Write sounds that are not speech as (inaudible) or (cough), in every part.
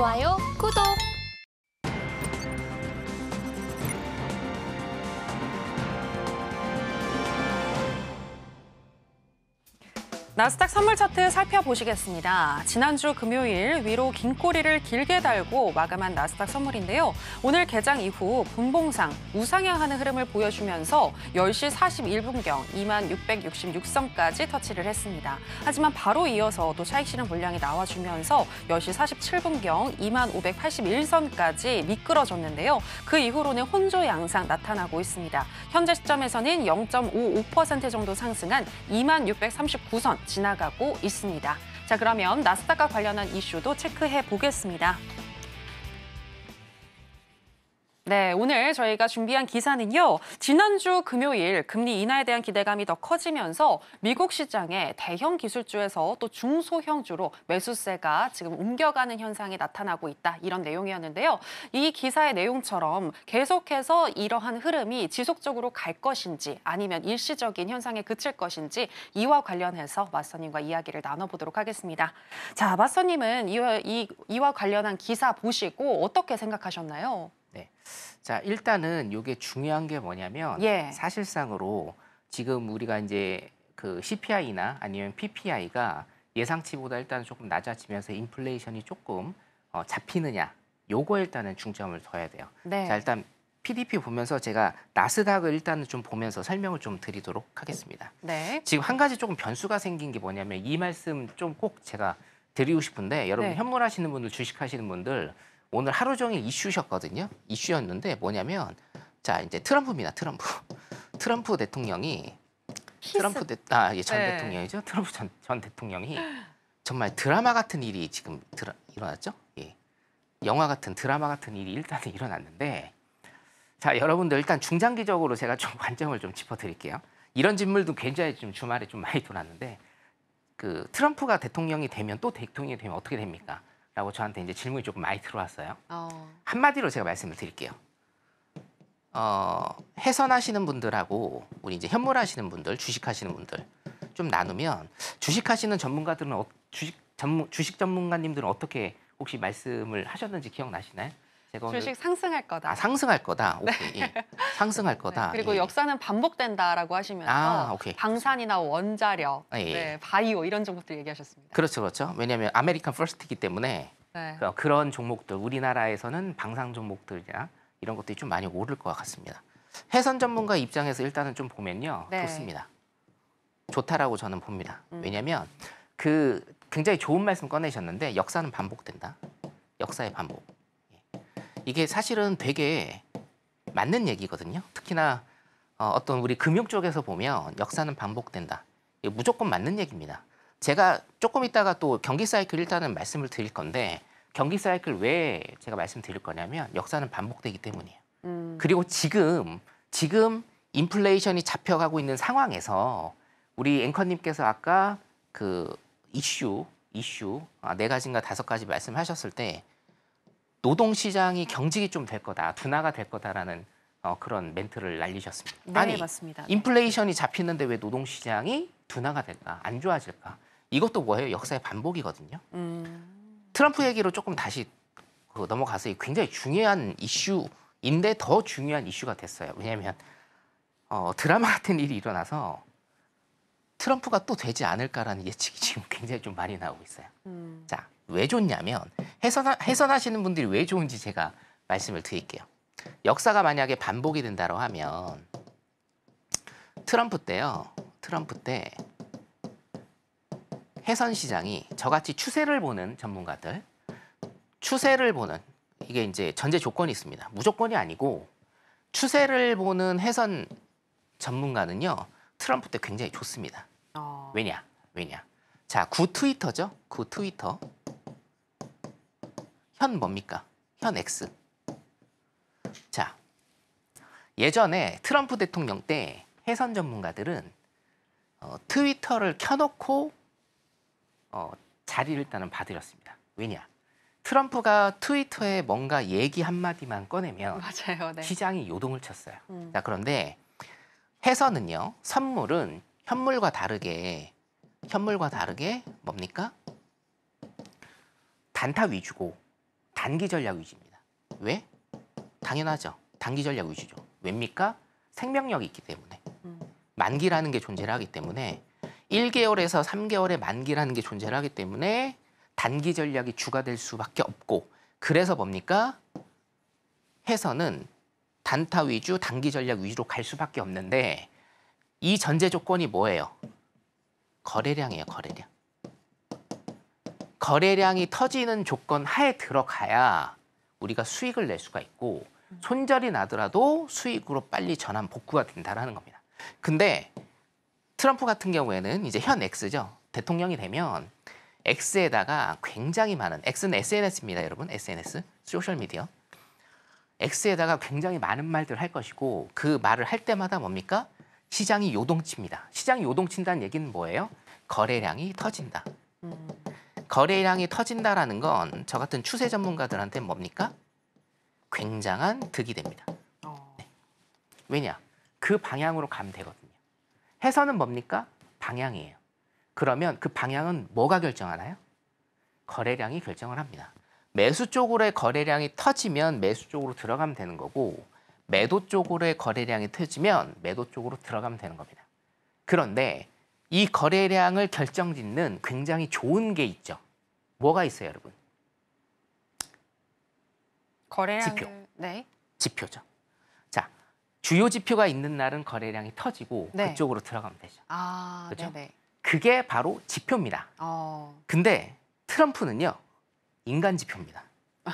좋아요, 구독! 나스닥 선물 차트 살펴보시겠습니다. 지난주 금요일 위로 긴 꼬리를 길게 달고 마감한 나스닥 선물인데요. 오늘 개장 이후 분봉상, 우상향하는 흐름을 보여주면서 10시 41분경 2666선까지 터치를 했습니다. 하지만 바로 이어서 또 차익 실현 물량이 나와주면서 10시 47분경 2581선까지 미끄러졌는데요. 그 이후로는 혼조 양상 나타나고 있습니다. 현재 시점에서는 0.55% 정도 상승한 2639선 지나가고 있습니다. 자, 그러면 나스닥과 관련한 이슈도 체크해 보겠습니다. 네, 오늘 저희가 준비한 기사는요. 지난주 금요일 금리 인하에 대한 기대감이 더 커지면서 미국 시장의 대형 기술주에서 또 중소형주로 매수세가 지금 옮겨가는 현상이 나타나고 있다. 이런 내용이었는데요. 이 기사의 내용처럼 계속해서 이러한 흐름이 지속적으로 갈 것인지 아니면 일시적인 현상에 그칠 것인지 이와 관련해서 마선님과 이야기를 나눠보도록 하겠습니다. 자, 마선님은 이와, 이, 이와 관련한 기사 보시고 어떻게 생각하셨나요? 네. 자, 일단은 이게 중요한 게 뭐냐면 예. 사실상으로 지금 우리가 이제 그 CPI나 아니면 PPI가 예상치보다 일단 조금 낮아지면서 인플레이션이 조금 어, 잡히느냐 요거 일단은 중점을 둬야 돼요. 네. 자, 일단 PDP 보면서 제가 나스닥을 일단은 좀 보면서 설명을 좀 드리도록 하겠습니다. 네. 지금 한 가지 조금 변수가 생긴 게 뭐냐면 이 말씀 좀 꼭 제가 드리고 싶은데 여러분 네. 현물하시는 분들 주식하시는 분들 오늘 하루 종일 이슈셨거든요. 이슈였는데 뭐냐면 자 이제 트럼프입니다. 트럼프. (laughs) 트럼프 대통령이 키스. 트럼프 대, 아, 예, 전 네. 대통령이죠. 트럼프 전, 전 대통령이 정말 드라마 같은 일이 지금 드라, 일어났죠. 예. 영화 같은 드라마 같은 일이 일단은 (laughs) 일어났는데 자 여러분들 일단 중장기적으로 제가 좀 (laughs) 관점을 좀 짚어드릴게요. 이런 질문도 굉장히 좀 주말에 좀 많이 돌았는데 그 트럼프가 대통령이 되면 또 대통령이 되면 어떻게 됩니까? 라고 저한테 이제 질문이 조금 많이 들어왔어요. 어. 한마디로 제가 말씀을 드릴게요. 어, 해선하시는 분들하고 우리 이제 현물하시는 분들, 주식하시는 분들 좀 나누면 주식하시는 전문가들은 어, 주식 전문 주식 전문가님들은 어떻게 혹시 말씀을 하셨는지 기억나시나요? 주식 상승할 거다. 아, 상승할 거다. 네. 오케이. 예. 상승할 네. 거다. 그리고 예. 역사는 반복된다라고 하시면서 아, 방산이나 원자력, 아, 예. 네, 바이오 이런 종목들 얘기하셨습니다. 그렇죠, 그렇죠. 왜냐하면 아메리칸 퍼스트이기 때문에 네. 그, 그런 종목들 우리나라에서는 방산 종목들이나 이런 것들이 좀 많이 오를 것 같습니다. 해선 전문가 입장에서 일단은 좀 보면요, 네. 좋습니다. 좋다라고 저는 봅니다. 음. 왜냐하면 그 굉장히 좋은 말씀 꺼내셨는데 역사는 반복된다. 역사의 반복. 이게 사실은 되게 맞는 얘기거든요. 특히나 어, 어떤 우리 금융 쪽에서 보면 역사는 반복된다. 무조건 맞는 얘기입니다. 제가 조금 있다가 또 경기 사이클 일단은 말씀을 드릴 건데 경기 사이클 왜 제가 말씀드릴 거냐면 역사는 반복되기 때문이에요. 음. 그리고 지금 지금 인플레이션이 잡혀가고 있는 상황에서 우리 앵커님께서 아까 그 이슈 이슈 아, 네 가지인가 다섯 가지 말씀하셨을 때 노동 시장이 경직이 좀 될 거다, 둔화가 될 거다라는 어, 그런 멘트를 날리셨습니다. 네, 아니, 맞습니다. 네. 인플레이션이 잡히는데 왜 노동 시장이 둔화가 될까, 안 좋아질까? 이것도 뭐예요? 역사의 반복이거든요. 음... 트럼프 얘기로 조금 다시 그 넘어가서 굉장히 중요한 이슈인데 더 중요한 이슈가 됐어요. 왜냐하면 어, 드라마 같은 일이 일어나서 트럼프가 또 되지 않을까라는 예측이 지금 굉장히 좀 많이 나오고 있어요. 음... 자, 왜 좋냐면 해선, 해선하시는 분들이 왜 좋은지 제가 말씀을 드릴게요. 역사가 만약에 반복이 된다고 하면 트럼프 때요. 트럼프 때 해선 시장이 저같이 추세를 보는 전문가들 추세를 보는 이게 이제 전제 조건이 있습니다. 무조건이 아니고 추세를 보는 해선 전문가는요. 트럼프 때 굉장히 좋습니다. 어... 왜냐? 왜냐? 자, 구 트위터죠. 구 트위터. 현 뭡니까? 현 X. 자, 예전에 트럼프 대통령 때 해선 전문가들은 어, 트위터를 켜놓고 어, 자리를 일단은 봐드렸습니다. 왜냐? 트럼프가 트위터에 뭔가 얘기 한마디만 꺼내면 (laughs) 맞아요, 네. 시장이 요동을 쳤어요. 음. 자, 그런데 해선은요 선물은 현물과 다르게 현물과 다르게 뭡니까? 단타 위주고 단기 전략 위주입니다. 왜? 당연하죠. 단기 전략 위주죠. 왜입니까? 생명력이 있기 때문에. 만기라는 게 존재를 하기 때문에 1개월에서 3개월의 만기라는 게 존재를 하기 때문에 단기 전략이 주가 될 수밖에 없고 그래서 뭡니까? 해서는 단타 위주, 단기 전략 위주로 갈 수밖에 없는데 이 전제 조건이 뭐예요? 거래량이에요, 거래량. 거래량이 터지는 조건 하에 들어가야 우리가 수익을 낼 수가 있고 손절이 나더라도 수익으로 빨리 전환 복구가 된다라는 겁니다. 근데 트럼프 같은 경우에는 이제 현 X죠. 대통령이 되면 X에다가 굉장히 많은 X는 SNS입니다, 여러분. SNS, 소셜 미디어. X에다가 굉장히 많은 말들을 할 것이고 그 말을 할 때마다 뭡니까? 시장이 요동칩니다. 시장이 요동친다는 얘기는 뭐예요? 거래량이 터진다. 음. 거래량이 터진다라는 건 저 같은 추세 전문가들한테 뭡니까? 굉장한 득이 됩니다. 어. 네. 왜냐? 그 방향으로 가면 되거든요. 해서는 뭡니까? 방향이에요. 그러면 그 방향은 뭐가 결정하나요? 거래량이 결정을 합니다. 매수 쪽으로의 거래량이 터지면 매수 쪽으로 들어가면 되는 거고 매도 쪽으로의 거래량이 터지면 매도 쪽으로 들어가면 되는 겁니다. 그런데 이 거래량을 결정짓는 굉장히 좋은 게 있죠. 뭐가 있어요, 여러분? 거래량 지표. 네. 지표죠. 자, 주요 지표가 있는 날은 거래량이 터지고 네. 그쪽으로 들어가면 되죠. 아, 그렇죠? 네네. 그게 바로 지표입니다. 어... 근데 트럼프는요. 인간 지표입니다. (laughs)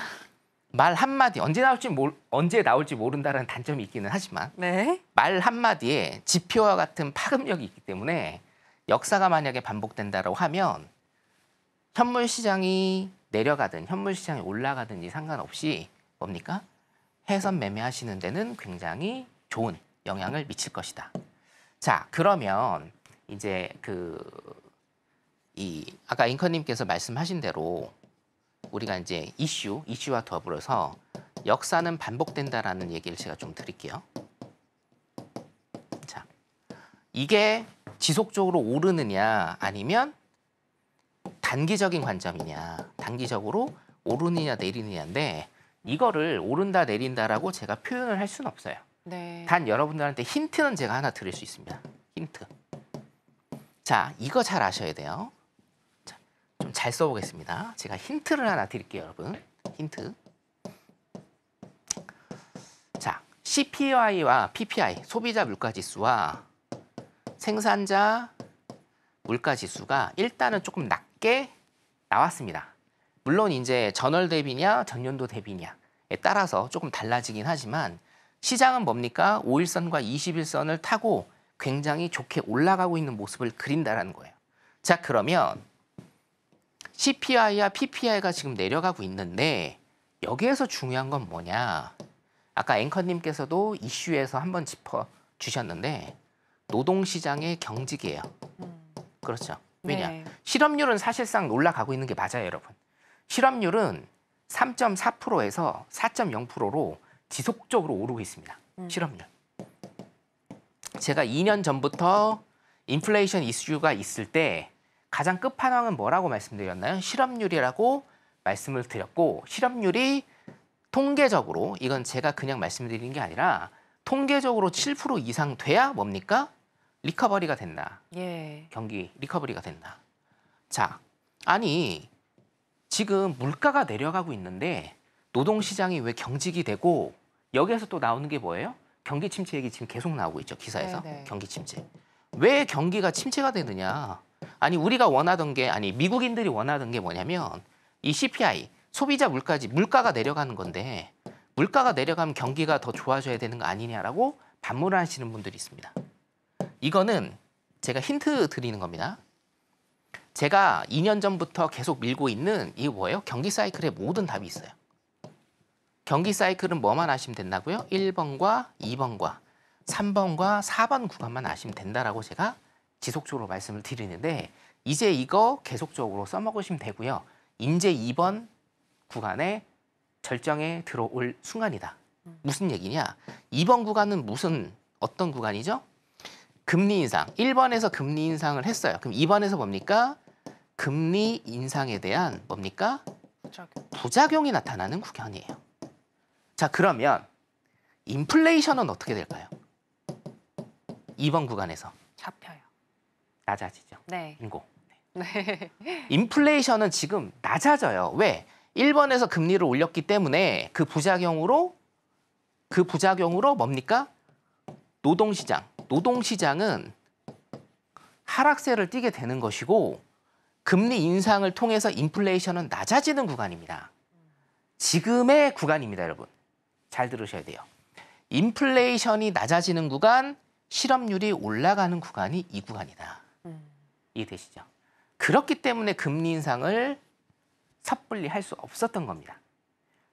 말 한마디 언제 나올지 몰, 언제 나올지 모른다는 단점이 있기는 하지만 네? 말 한마디에 지표와 같은 파급력이 있기 때문에 역사가 만약에 반복된다고 하면 현물 시장이 내려가든 현물 시장이 올라가든지 상관없이 뭡니까? 해선 매매하시는 데는 굉장히 좋은 영향을 미칠 것이다. 자, 그러면 이제 그 이 아까 잉커님께서 말씀하신 대로 우리가 이제 이슈, 이슈와 더불어서 역사는 반복된다라는 얘기를 제가 좀 드릴게요. 자, 이게 지속적으로 오르느냐 아니면 단기적인 관점이냐 단기적으로 오르느냐 내리느냐인데 이거를 오른다 내린다라고 제가 표현을 할 수는 없어요. 네. 단 여러분들한테 힌트는 제가 하나 드릴 수 있습니다. 힌트. 자, 이거 잘 아셔야 돼요. 좀 잘 써보겠습니다. 제가 힌트를 하나 드릴게요, 여러분. 힌트. 자, CPI와 PPI, 소비자 물가지수와 생산자 물가지수가 일단은 조금 낮게 나왔습니다. 물론 이제 전월 대비냐 전년도 대비냐에 따라서 조금 달라지긴 하지만 시장은 뭡니까? 5일선과 21선을 타고 굉장히 좋게 올라가고 있는 모습을 그린다라는 거예요. 자, 그러면 CPI와 PPI가 지금 내려가고 있는데 여기에서 중요한 건 뭐냐? 아까 앵커님께서도 이슈에서 한번 짚어 주셨는데 노동시장의 경직이에요. 음. 그렇죠. 네. 왜냐? 네. 실업률은 사실상 올라가고 있는 게 맞아요, 여러분. 실업률은 3.4%에서 4.0%로 지속적으로 오르고 있습니다. 음. 실업률. 제가 2년 전부터 인플레이션 이슈가 있을 때 가장 끝판왕은 뭐라고 말씀드렸나요? 실업률이라고 말씀을 드렸고 실업률이 통계적으로 이건 제가 그냥 말씀드리는 게 아니라 통계적으로 7% 이상 돼야 뭡니까? 리커버리가 된다. 예. 경기 리커버리가 된다. 자, 아니 지금 물가가 내려가고 있는데 노동시장이 왜 경직이 되고 여기에서 또 나오는 게 뭐예요? 경기 침체 얘기 지금 계속 나오고 있죠 기사에서 네네. 네. 경기 침체. 왜 경기가 침체가 되느냐? 아니 우리가 원하던 게 아니 미국인들이 원하던 게 뭐냐면 이 CPI 소비자 물가지 물가가 내려가는 건데 물가가 내려가면 경기가 더 좋아져야 되는 거 아니냐라고 반문하시는 분들이 있습니다. 이거는 제가 힌트 드리는 겁니다. 제가 2년 전부터 계속 밀고 있는 이게 뭐예요? 경기 사이클의 모든 답이 있어요. 경기 사이클은 뭐만 아시면 된다고요? 1번과 2번과 3번과 4번 구간만 아시면 된다라고 제가 지속적으로 말씀을 드리는데 이제 이거 계속적으로 써먹으시면 되고요. 이제 2번 구간에 절정에 들어올 순간이다. 무슨 얘기냐? 2번 구간은 무슨 어떤 구간이죠? 금리 인상, 1번에서 금리 인상을 했어요. 그럼 2번에서 뭡니까? 금리 인상에 대한 뭡니까? 부작용. 부작용이 나타나는 구견이에요. 자, 그러면 인플레이션은 어떻게 될까요? 2번 구간에서. 잡혀요. 낮아지죠. 네. 인고. 네. (laughs) 인플레이션은 지금 낮아져요. 왜? 1번에서 금리를 올렸기 때문에 그 부작용으로 그 부작용으로 뭡니까? 노동시장, 노동시장은 하락세를 띠게 되는 것이고 금리 인상을 통해서 인플레이션은 낮아지는 구간입니다. 지금의 구간입니다, 여러분. 잘 들으셔야 돼요. 인플레이션이 낮아지는 구간, 실업률이 올라가는 구간이 이 구간이다. 음. 이해되시죠? 그렇기 때문에 금리 인상을 섣불리 할 수 없었던 겁니다.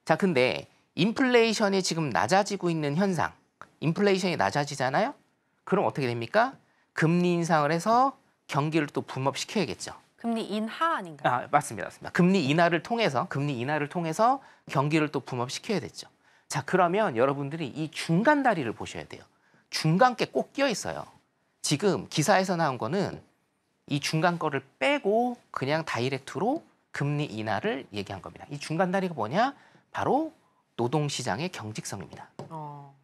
자, 근데 인플레이션이 지금 낮아지고 있는 현상, 인플레이션이 낮아지잖아요? 그럼 어떻게 됩니까? 금리 인상을 해서 경기를 또 붐업시켜야겠죠. 금리 인하 아닌가요? 아, 맞습니다. 맞습니다. 금리 인하를 통해서 금리 인하를 통해서 경기를 또 붐업시켜야 됐죠. 자, 그러면 여러분들이 이 중간 다리를 보셔야 돼요. 중간께 꼭 끼어 있어요. 지금 기사에서 나온 거는 이 중간 거를 빼고 그냥 다이렉트로 금리 인하를 얘기한 겁니다. 이 중간 다리가 뭐냐? 바로 노동 시장의 경직성입니다. 어.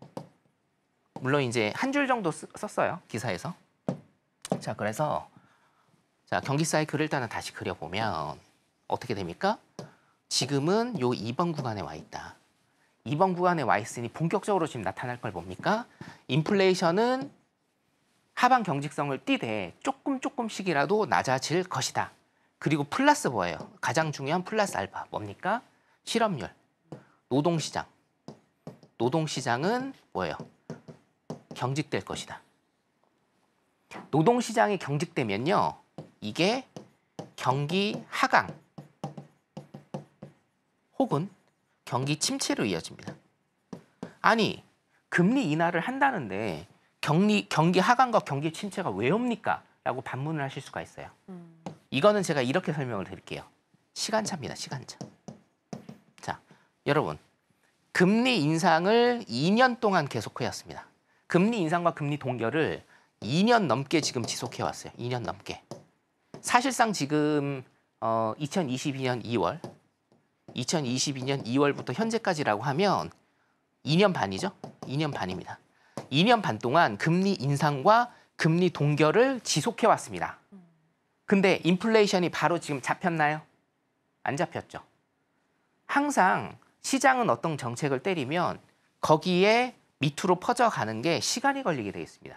물론 이제 한 줄 정도 쓰, 썼어요 기사에서. 자 그래서 자 경기 사이클을 일단은 다시 그려보면 어떻게 됩니까? 지금은 요 2번 구간에 와 있다. 2번 구간에 와 있으니 본격적으로 지금 나타날 걸 뭡니까? 인플레이션은 하방 경직성을 띠되 조금 조금씩이라도 낮아질 것이다. 그리고 플러스 뭐예요? 가장 중요한 플러스 알파 뭡니까? 실업률, 노동시장. 노동시장은 뭐예요? 경직될 것이다. 노동시장이 경직되면요. 이게 경기 하강 혹은 경기 침체로 이어집니다. 아니, 금리 인하를 한다는데 경리, 경기 하강과 경기 침체가 왜 옵니까? 라고 반문을 하실 수가 있어요. 음. 이거는 제가 이렇게 설명을 드릴게요. 시간차입니다. 시간차. 자, 여러분. 금리 인상을 2년 동안 계속해왔습니다. 금리 인상과 금리 동결을 2년 넘게 지금 지속해 왔어요. 2년 넘게. 사실상 지금 어 2022년 2월 2022년 2월부터 현재까지라고 하면 2년 반이죠? 2년 반입니다. 2년 반 동안 금리 인상과 금리 동결을 지속해 왔습니다. 근데 인플레이션이 바로 지금 잡혔나요? 안 잡혔죠. 항상 시장은 어떤 정책을 때리면 거기에 밑으로 퍼져가는 게 시간이 걸리게 돼 있습니다.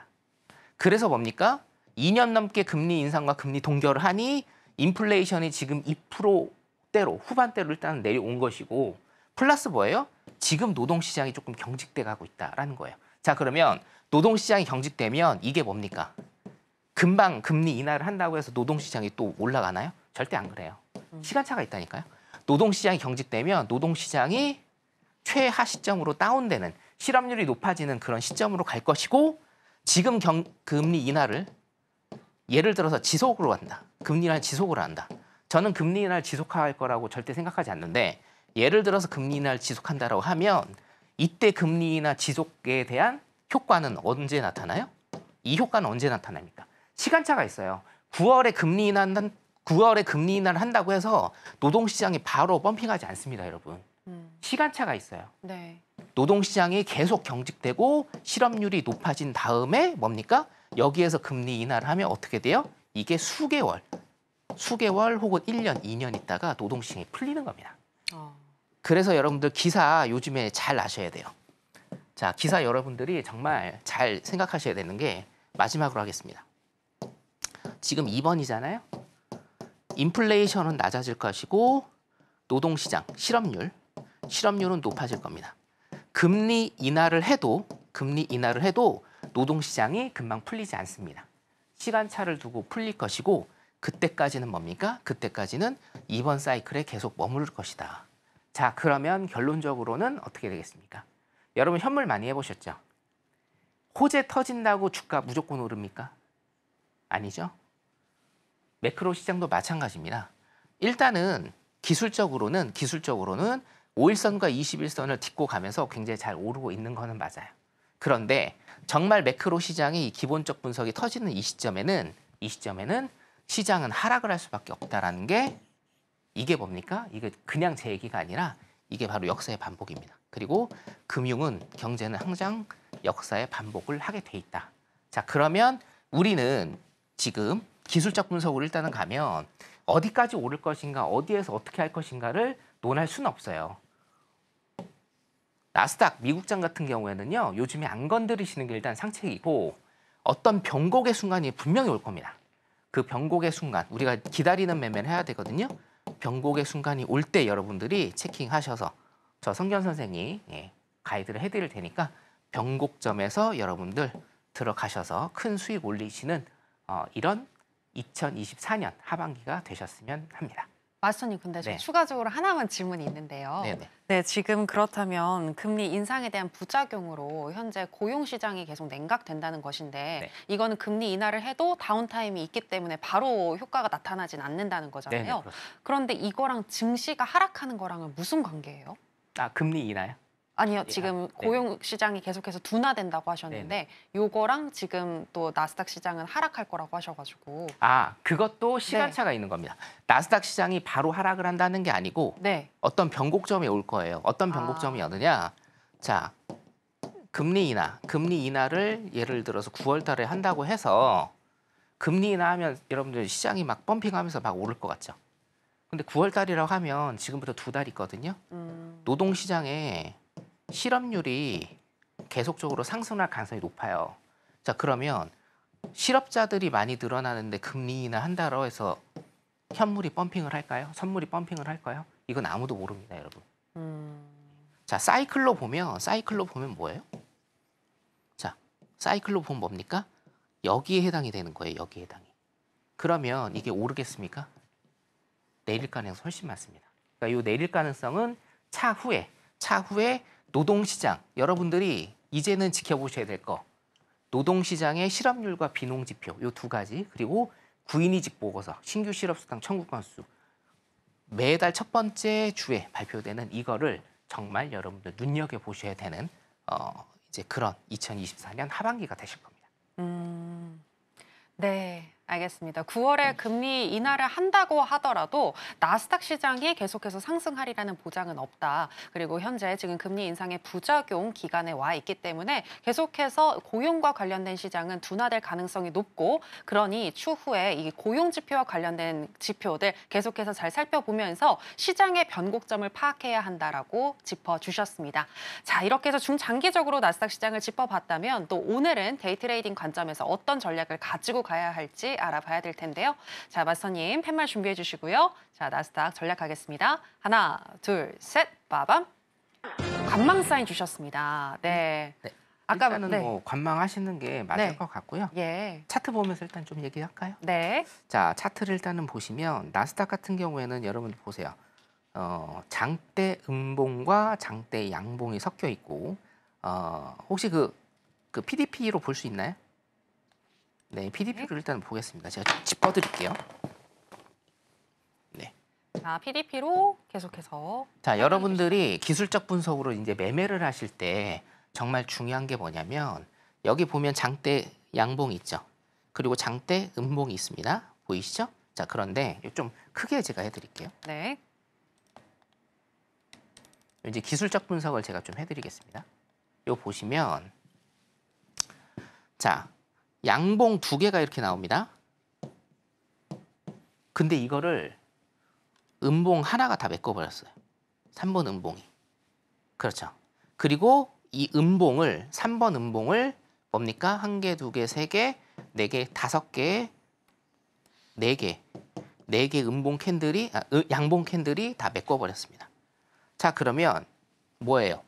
그래서 뭡니까? 2년 넘게 금리 인상과 금리 동결을 하니 인플레이션이 지금 2%대로 후반대로 일단 내려온 것이고 플러스 뭐예요? 지금 노동시장이 조금 경직돼 가고 있다라는 거예요. 자 그러면 노동시장이 경직되면 이게 뭡니까? 금방 금리 인하를 한다고 해서 노동시장이 또 올라가나요? 절대 안 그래요. 음. 시간차가 있다니까요. 노동시장이 경직되면 노동시장이 최하 시점으로 다운되는 실업률이 높아지는 그런 시점으로 갈 것이고 지금 경, 금리 인하를 예를 들어서 지속으로 한다. 금리 인하를 지속으로 한다. 저는 금리 인하를 지속할 거라고 절대 생각하지 않는데 예를 들어서 금리 인하를 지속한다라고 하면 이때 금리 인하 지속에 대한 효과는 언제 나타나요? 이 효과는 언제 나타납니까? 시간차가 있어요. 9월에 금리 인하 9월에 금리 인하를 한다고 해서 노동시장이 바로 펌핑하지 않습니다, 여러분. 음. 시간차가 있어요. 네. 노동시장이 계속 경직되고 실업률이 높아진 다음에 뭡니까? 여기에서 금리 인하를 하면 어떻게 돼요? 이게 수개월, 수개월 혹은 1년, 2년 있다가 노동시장이 풀리는 겁니다. 어. 그래서 여러분들 기사 요즘에 잘 아셔야 돼요. 자, 기사 여러분들이 정말 잘 생각하셔야 되는 게 마지막으로 하겠습니다. 지금 2번이잖아요. 인플레이션은 낮아질 것이고 노동시장, 실업률, 실업률은 높아질 겁니다. 금리 인하를 해도 금리 인하를 해도 노동시장이 금방 풀리지 않습니다. 시간차를 두고 풀릴 것이고 그때까지는 뭡니까? 그때까지는 이번 사이클에 계속 머무를 것이다. 자 그러면 결론적으로는 어떻게 되겠습니까? 여러분 현물 많이 해보셨죠? 호재 터진다고 주가 무조건 오릅니까? 아니죠. 매크로 시장도 마찬가지입니다. 일단은 기술적으로는 기술적으로는 5일선과 21선을 딛고 가면서 굉장히 잘 오르고 있는 거는 맞아요. 그런데 정말 매크로 시장이 기본적 분석이 터지는 이 시점에는 이 시점에는 시장은 하락을 할 수밖에 없다라는 게 이게 뭡니까? 이게 그냥 제 얘기가 아니라 이게 바로 역사의 반복입니다. 그리고 금융은 경제는 항상 역사의 반복을 하게 돼 있다. 자 그러면 우리는 지금 기술적 분석으로 일단은 가면 어디까지 오를 것인가 어디에서 어떻게 할 것인가를 논할 수는 없어요. 나스닥 미국장 같은 경우에는요. 요즘에 안 건드리시는 게 일단 상책이고 어떤 변곡의 순간이 분명히 올 겁니다. 그 변곡의 순간 우리가 기다리는 매매를 해야 되거든요. 변곡의 순간이 올 때 여러분들이 체킹하셔서 저 성견 선생이 예, 가이드를 해드릴 테니까 변곡점에서 여러분들 들어가셔서 큰 수익 올리시는 어, 이런 2024년 하반기가 되셨으면 합니다. 마스터님 근데 네. 추가적으로 하나만 질문이 있는데요. 네네. 네, 지금 그렇다면 금리 인상에 대한 부작용으로 현재 고용 시장이 계속 냉각된다는 것인데 네. 이거는 금리 인하를 해도 다운타임이 있기 때문에 바로 효과가 나타나진 않는다는 거잖아요. 네네, 네, 그런데 이거랑 증시가 하락하는 거랑은 무슨 관계예요? 아, 금리 인하요? 아니요, 예, 지금 아, 네. 고용 시장이 계속해서 둔화된다고 하셨는데 네, 네. 요거랑 지금 또 나스닥 시장은 하락할 거라고 하셔가지고 아, 그것도 시간차가 네. 있는 겁니다. 나스닥 시장이 바로 하락을 한다는 게 아니고 네, 어떤 변곡점이 올 거예요. 어떤 아. 변곡점이 오느냐? 자, 금리 인하, 금리 인하를 예를 들어서 9월 달에 한다고 해서 금리 인하하면 여러분들 시장이 막 펌핑하면서 막 오를 것 같죠. 근데 9월 달이라고 하면 지금부터 두 달 있거든요. 음, 노동 시장에 실업률이 계속적으로 상승할 가능성이 높아요. 자 그러면 실업자들이 많이 늘어나는데 금리 인하 한다고 해서 현물이 펌핑을 할까요? 선물이 펌핑을 할까요? 이건 아무도 모릅니다, 여러분. 음... 자 사이클로 보면 사이클로 보면 뭐예요? 자 사이클로 보면 뭡니까? 여기에 해당이 되는 거예요. 여기에 해당이. 그러면 이게 오르겠습니까? 내릴 가능성 훨씬 많습니다. 그러니까 이 내릴 가능성은 차후에 차후에 노동시장 여러분들이 이제는 지켜보셔야 될 거. 노동시장의 실업률과 비농지표 요 두 가지 그리고 구인이직 보고서 신규 실업수당 청구 건수 매달 첫 번째 주에 발표되는 이거를 정말 여러분들 눈여겨 보셔야 되는 어 이제 그런 2024년 하반기가 되실 겁니다. 음, 네. 알겠습니다. 9월에 금리 인하를 한다고 하더라도 나스닥 시장이 계속해서 상승하리라는 보장은 없다. 그리고 현재 지금 금리 인상의 부작용 기간에 와 있기 때문에 계속해서 고용과 관련된 시장은 둔화될 가능성이 높고 그러니 추후에 이 고용 지표와 관련된 지표들 계속해서 잘 살펴보면서 시장의 변곡점을 파악해야 한다라고 짚어주셨습니다. 자 이렇게 해서 중장기적으로 나스닥 시장을 짚어봤다면 또 오늘은 데이트레이딩 관점에서 어떤 전략을 가지고 가야 할지 알아봐야 될 텐데요. 자, 마스터님 팻말 준비해 주시고요. 자, 나스닥 전략하겠습니다. 하나, 둘, 셋, 빠밤. 관망 사인 주셨습니다. 네. 음, 네. 아까는 네. 뭐 관망하시는 게 맞을 네. 것 같고요. 예. 차트 보면서 일단 좀 얘기할까요? 네. 자 차트를 일단은 보시면 나스닥 같은 경우에는 여러분 보세요. 어, 장대 음봉과 장대 양봉이 섞여 있고 어, 혹시 그, 그 PDP로 볼 수 있나요? 네, PDP를 네. 일단 보겠습니다. 제가 짚어드릴게요. 네. 자, PDP로 계속해서. 자, 여러분들이 기술적 분석으로 이제 매매를 하실 때 정말 중요한 게 뭐냐면 여기 보면 장대 양봉 있죠. 그리고 장대 음봉이 있습니다. 보이시죠? 자, 그런데 좀 크게 제가 해드릴게요. 네. 이제 기술적 분석을 제가 좀 해드리겠습니다. 요 보시면 자 양봉 두 개가 이렇게 나옵니다. 근데 이거를 음봉 하나가 다 메꿔버렸어요. 3번 음봉이. 그렇죠. 그리고 이 음봉을 3번 음봉을 뭡니까? 한 개, 두 개, 세 개, 네 개, 다섯 개, 네 개, 네 개 음봉 캔들이 아, 양봉 캔들이 다 메꿔버렸습니다. 자 그러면 뭐예요?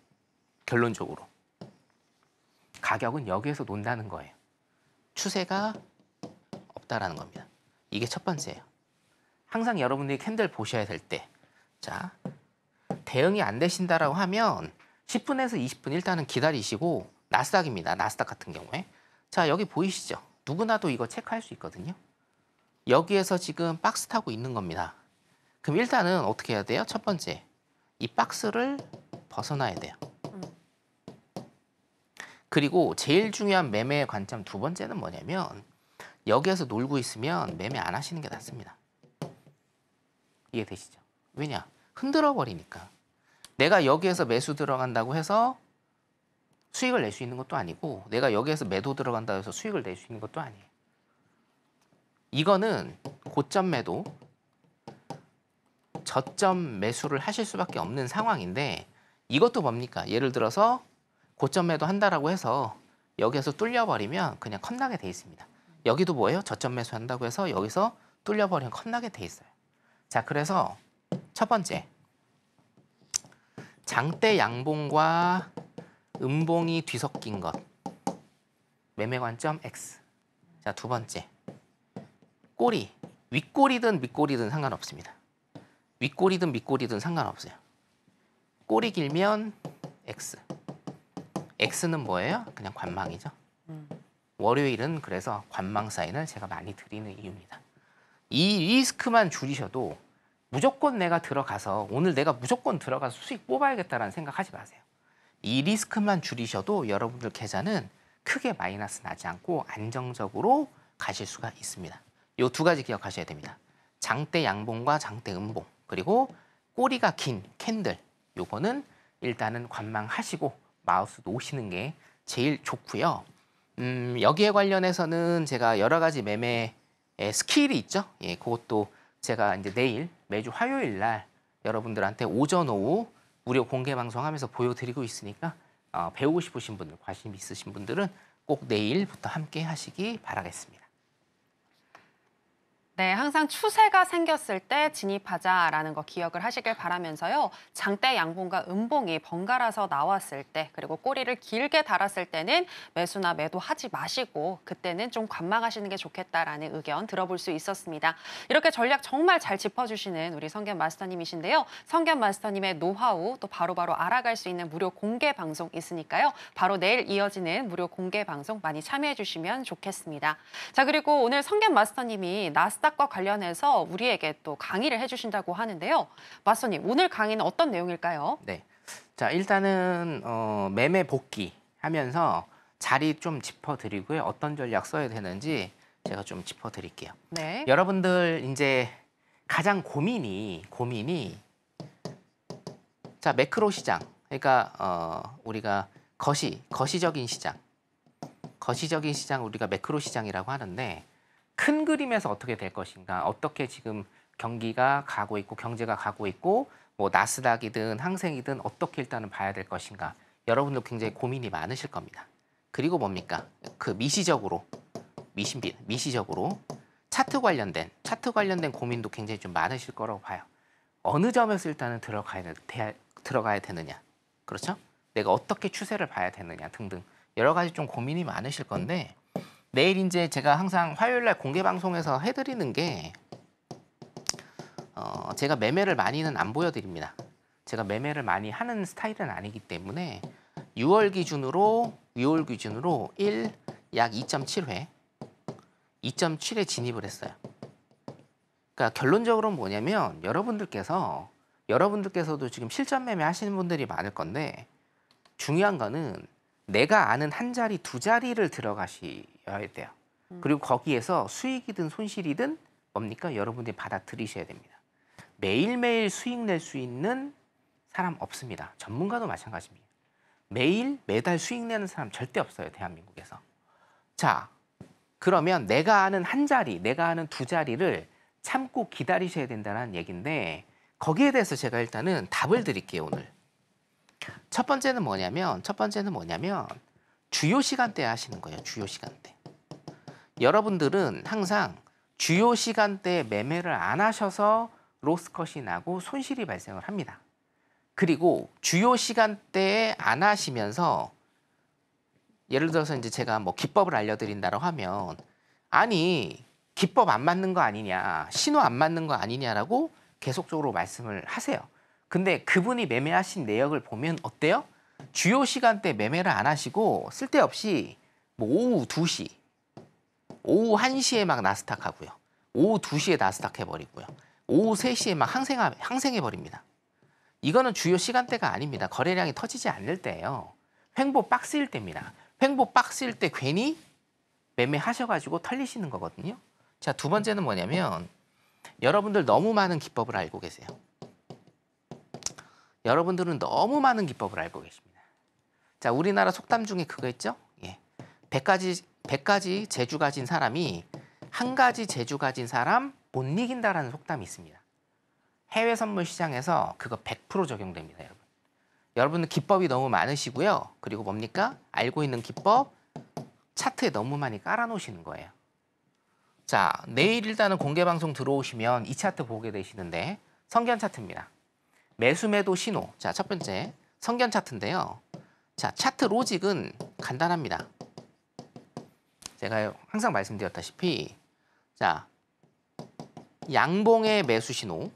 결론적으로 가격은 여기에서 논다는 거예요. 추세가 없다라는 겁니다. 이게 첫 번째예요. 항상 여러분들이 캔들 보셔야 될 때, 자, 대응이 안 되신다라고 하면 10분에서 20분 일단은 기다리시고 나스닥입니다. 나스닥 같은 경우에. 자, 여기 보이시죠? 누구나도 이거 체크할 수 있거든요. 여기에서 지금 박스 타고 있는 겁니다. 그럼 일단은 어떻게 해야 돼요? 첫 번째, 이 박스를 벗어나야 돼요. 그리고 제일 중요한 매매의 관점 두 번째는 뭐냐면 여기에서 놀고 있으면 매매 안 하시는 게 낫습니다. 이해되시죠? 왜냐? 흔들어 버리니까. 내가 여기에서 매수 들어간다고 해서 수익을 낼 수 있는 것도 아니고 내가 여기에서 매도 들어간다고 해서 수익을 낼 수 있는 것도 아니에요. 이거는 고점 매도, 저점 매수를 하실 수밖에 없는 상황인데 이것도 뭡니까? 예를 들어서 고점 매도 한다라고 해서 여기에서 뚫려버리면 그냥 컷나게 돼 있습니다. 여기도 뭐예요? 저점 매수 한다고 해서 여기서 뚫려버리면 컷나게 돼 있어요. 자, 그래서 첫 번째 장대 양봉과 음봉이 뒤섞인 것 매매 관점 X 자, 두 번째 꼬리 윗꼬리든 밑꼬리든 상관없습니다. 윗꼬리든 밑꼬리든 상관없어요. 꼬리 길면 X X는 뭐예요? 그냥 관망이죠. 음. 월요일은 그래서 관망 사인을 제가 많이 드리는 이유입니다. 이 리스크만 줄이셔도 무조건 내가 들어가서 오늘 내가 무조건 들어가서 수익 뽑아야겠다라는 생각하지 마세요. 이 리스크만 줄이셔도 여러분들 계좌는 크게 마이너스 나지 않고 안정적으로 가실 수가 있습니다. 이 두 가지 기억하셔야 됩니다. 장대 양봉과 장대 음봉 그리고 꼬리가 긴 캔들 요거는 일단은 관망하시고 마우스 놓으시는 게 제일 좋고요. 음, 여기에 관련해서는 제가 여러 가지 매매 스킬이 있죠. 예, 그것도 제가 이제 내일 매주 화요일 날 여러분들한테 오전 오후 무료 공개 방송하면서 보여드리고 있으니까 어, 배우고 싶으신 분들, 관심 있으신 분들은 꼭 내일부터 함께 하시기 바라겠습니다. 네, 항상 추세가 생겼을 때 진입하자라는 거 기억을 하시길 바라면서요. 장대 양봉과 음봉이 번갈아서 나왔을 때, 그리고 꼬리를 길게 달았을 때는 매수나 매도하지 마시고 그때는 좀 관망하시는 게 좋겠다라는 의견 들어볼 수 있었습니다. 이렇게 전략 정말 잘 짚어주시는 우리 성견 마스터님이신데요. 성견 마스터님의 노하우 또 바로바로 바로 알아갈 수 있는 무료 공개 방송 있으니까요. 바로 내일 이어지는 무료 공개 방송 많이 참여해 주시면 좋겠습니다. 자, 그리고 오늘 성견 마스터님이 나스 나스닥과 관련해서 우리에게 또 강의를 해주신다고 하는데요. 마스터님 오늘 강의는 어떤 내용일까요? 네. 자 일단은 어, 매매 복귀 하면서 자리 좀 짚어드리고요. 어떤 전략 써야 되는지 제가 좀 짚어드릴게요. 네. 여러분들 이제 가장 고민이 고민이 자 매크로 시장 그러니까 어, 우리가 거시 거시적인 시장 거시적인 시장 우리가 매크로 시장이라고 하는데 큰 그림에서 어떻게 될 것인가, 어떻게 지금 경기가 가고 있고 경제가 가고 있고 뭐 나스닥이든 항생이든 어떻게 일단은 봐야 될 것인가. 여러분도 굉장히 고민이 많으실 겁니다. 그리고 뭡니까? 그 미시적으로 미신비 미시적으로 차트 관련된 차트 관련된 고민도 굉장히 좀 많으실 거라고 봐요. 어느 점에서 일단은 들어가야 되, 들어가야 되느냐, 그렇죠? 내가 어떻게 추세를 봐야 되느냐 등등 여러 가지 좀 고민이 많으실 건데 내일 이제 제가 항상 화요일 날 공개 방송에서 해드리는 게 어, 제가 매매를 많이는 안 보여드립니다. 제가 매매를 많이 하는 스타일은 아니기 때문에 6월 기준으로 6월 기준으로 1, 약 2.7회 2 7회 진입을 했어요. 그러니까 결론적으로는 뭐냐면 여러분들께서 여러분들께서도 지금 실전 매매 하시는 분들이 많을 건데 중요한 거는 내가 아는 한 자리 두 자리를 들어가시 여야 돼요. 그리고 거기에서 수익이든 손실이든 뭡니까? 여러분들이 받아들이셔야 됩니다. 매일매일 수익 낼 수 있는 사람 없습니다. 전문가도 마찬가지입니다. 매일 매달 수익 내는 사람 절대 없어요. 대한민국에서. 자, 그러면 내가 아는 한 자리, 내가 아는 두 자리를 참고 기다리셔야 된다는 얘기인데 거기에 대해서 제가 일단은 답을 드릴게요, 오늘. 첫 번째는 뭐냐면 첫 번째는 뭐냐면 주요 시간대 하시는 거예요. 주요 시간대. 여러분들은 항상 주요 시간대에 매매를 안 하셔서 로스컷이 나고 손실이 발생을 합니다. 그리고 주요 시간대에 안 하시면서 예를 들어서 이제 제가 뭐 기법을 알려드린다라고 하면 아니 기법 안 맞는 거 아니냐 신호 안 맞는 거 아니냐라고 계속적으로 말씀을 하세요. 근데 그분이 매매하신 내역을 보면 어때요? 주요 시간대 매매를 안 하시고 쓸데없이 뭐 오후 2시, 오후 1시에 막 나스닥 하고요. 오후 2시에 나스닥 해버리고요. 오후 3시에 막 항생, 항생해버립니다. 이거는 주요 시간대가 아닙니다. 거래량이 터지지 않을 때예요. 횡보 박스일 때입니다. 횡보 박스일 때 괜히 매매하셔가지고 털리시는 거거든요. 자, 두 번째는 뭐냐면 여러분들 너무 많은 기법을 알고 계세요. 여러분들은 너무 많은 기법을 알고 계십니다. 자, 우리나라 속담 중에 그거 있죠? 예. 100가지 100가지 재주 가진 사람이 한 가지 재주 가진 사람 못 이긴다라는 속담이 있습니다. 해외 선물 시장에서 그거 100% 적용됩니다, 여러분. 여러분은 기법이 너무 많으시고요. 그리고 뭡니까? 알고 있는 기법 차트에 너무 많이 깔아놓으시는 거예요. 자, 내일 일단은 공개 방송 들어오시면 이 차트 보게 되시는데 성견 차트입니다. 매수 매도 신호. 자, 첫 번째 성견 차트인데요. 자, 차트 로직은 간단합니다. 제가 항상 말씀드렸다시피 자 양봉의 매수 신호,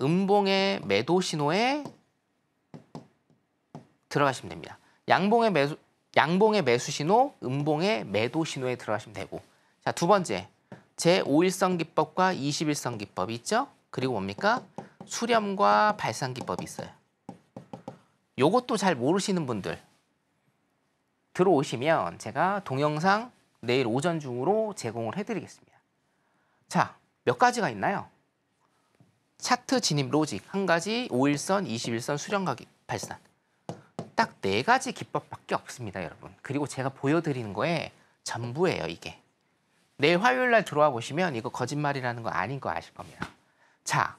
음봉의 매도 신호에 들어가시면 됩니다. 양봉의 매수 양봉의 매수 신호, 음봉의 매도 신호에 들어가시면 되고 자두 번째 제5일선 기법과 21선 기법이 있죠? 그리고 뭡니까? 수렴과 발산 기법이 있어요. 요것도 잘 모르시는 분들 들어오시면 제가 동영상 내일 오전 중으로 제공을 해드리겠습니다. 자, 몇 가지가 있나요? 차트 진입 로직, 한 가지, 5일선, 21선 수령 가격 발산. 딱 네 가지 기법밖에 없습니다, 여러분. 그리고 제가 보여드리는 거에 전부예요, 이게. 내일 화요일 날 들어와 보시면 이거 거짓말이라는 거 아닌 거 아실 겁니다. 자,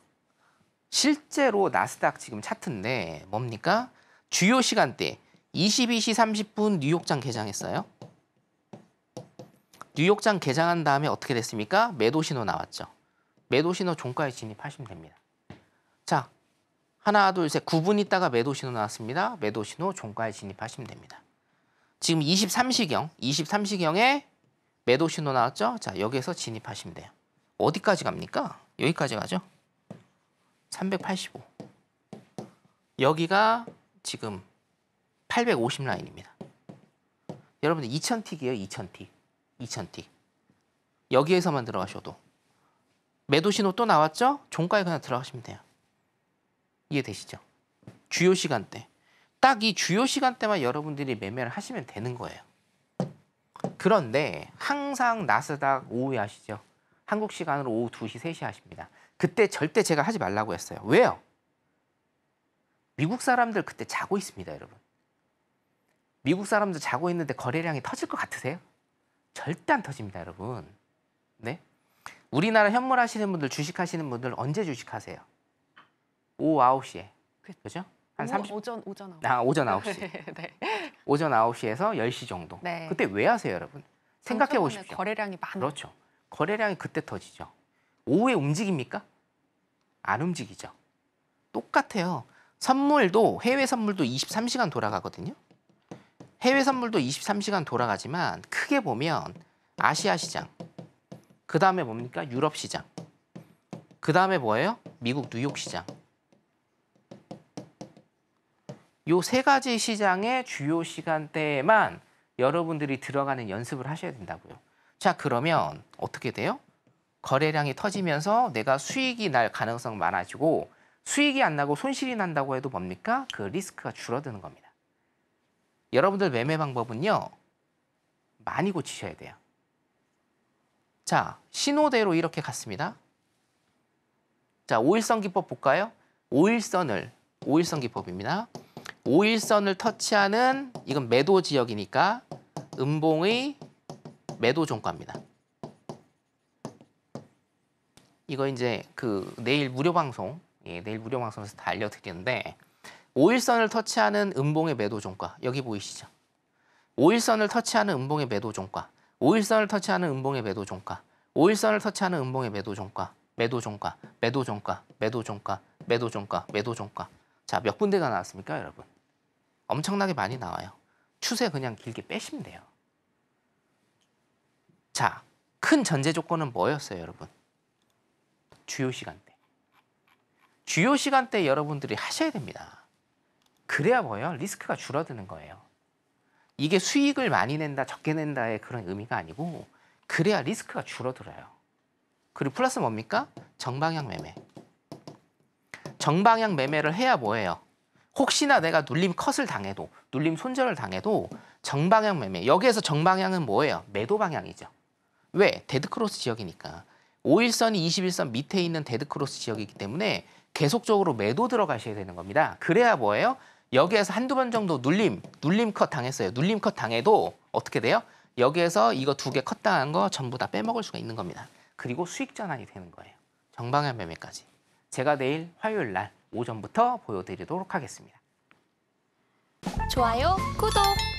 실제로 나스닥 지금 차트인데 뭡니까? 주요 시간대 22시 30분 뉴욕장 개장했어요. 뉴욕장 개장한 다음에 어떻게 됐습니까? 매도 신호 나왔죠. 매도 신호 종가에 진입하시면 됩니다. 자, 하나, 둘, 셋. 9분 있다가 매도 신호 나왔습니다. 매도 신호 종가에 진입하시면 됩니다. 지금 23시경, 23시경에 매도 신호 나왔죠? 자, 여기에서 진입하시면 돼요. 어디까지 갑니까? 여기까지 가죠? 385. 여기가 지금 850 라인입니다. 여러분들 2000틱이에요, 2000틱. 2 0 0 0 t 여기에서만 들어가셔도. 매도 신호 또 나왔죠? 종가에 그냥 들어가시면 돼요. 이해되시죠? 주요 시간대. 딱 이 주요 시간대만 여러분들이 매매를 하시면 되는 거예요. 그런데 항상 나스닥 오후에 하시죠. 한국 시간으로 오후 2시, 3시 하십니다. 그때 절대 제가 하지 말라고 했어요. 왜요? 미국 사람들 그때 자고 있습니다, 여러분. 미국 사람들 자고 있는데 거래량이 터질 것 같으세요? 절대 안 터집니다, 여러분. 네? 우리나라 현물 하시는 분들, 주식 하시는 분들 언제 주식 하세요? 오후 9시에. 그 그죠? 한 30... 오전, 오전 9시. 아, 오전 9시. (laughs) 네. 오전 9시에서 10시 정도. 네. 그때 왜 하세요, 여러분? 생각해 보십시오. 거래량이 많아 그렇죠. 거래량이 그때 터지죠. 오후에 움직입니까? 안 움직이죠. 똑같아요. 선물도 해외 선물도 23시간 돌아가거든요. 해외 선물도 23시간 돌아가지만 크게 보면 아시아 시장, 그 다음에 뭡니까? 유럽 시장, 그 다음에 뭐예요? 미국 뉴욕 시장. 요 세 가지 시장의 주요 시간대에만 여러분들이 들어가는 연습을 하셔야 된다고요. 자 그러면 어떻게 돼요? 거래량이 터지면서 내가 수익이 날 가능성 많아지고 수익이 안 나고 손실이 난다고 해도 뭡니까? 그 리스크가 줄어드는 겁니다. 여러분들 매매 방법은요. 많이 고치셔야 돼요. 자, 신호대로 이렇게 갔습니다. 자, 5일선 기법 볼까요? 5일선을 오일선 기법입니다. 오일선을 터치하는 이건 매도 지역이니까 음봉의 매도 종가입니다. 이거 이제 그 내일 무료 방송, 예, 내일 무료 방송에서 다 알려드리는데 5일선을 터치하는 음봉의 매도 종가 여기 보이시죠? 5일선을 터치하는 음봉의 매도 종가 5일선을 터치하는 음봉의 매도 종가 5일선을 터치하는 음봉의 매도 종가 매도 종가 매도 종가 매도 종가 매도 종가 매도 종가 자몇 군데가 나왔습니까 여러분? 엄청나게 많이 나와요. 추세 그냥 길게 빼시면 돼요. 자, 큰 전제 조건은 뭐였어요, 여러분? 주요 시간대. 주요 시간대 여러분들이 하셔야 됩니다. 그래야 뭐예요? 리스크가 줄어드는 거예요. 이게 수익을 많이 낸다, 적게 낸다의 그런 의미가 아니고 그래야 리스크가 줄어들어요. 그리고 플러스 뭡니까? 정방향 매매. 정방향 매매를 해야 뭐예요? 혹시나 내가 눌림 컷을 당해도 눌림 손절을 당해도 정방향 매매 여기에서 정방향은 뭐예요? 매도 방향이죠. 왜? 데드크로스 지역이니까 5일선이 21선 밑에 있는 데드크로스 지역이기 때문에 계속적으로 매도 들어가셔야 되는 겁니다. 그래야 뭐예요? 여기에서 한두 번 정도 눌림, 눌림 컷 당했어요. 눌림 컷 당해도 어떻게 돼요? 여기에서 이거 두 개 컷 당한 거 전부 다 빼먹을 수가 있는 겁니다. 그리고 수익 전환이 되는 거예요. 정방향 매매까지. 제가 내일 화요일 날 오전부터 보여드리도록 하겠습니다. 좋아요, 구독!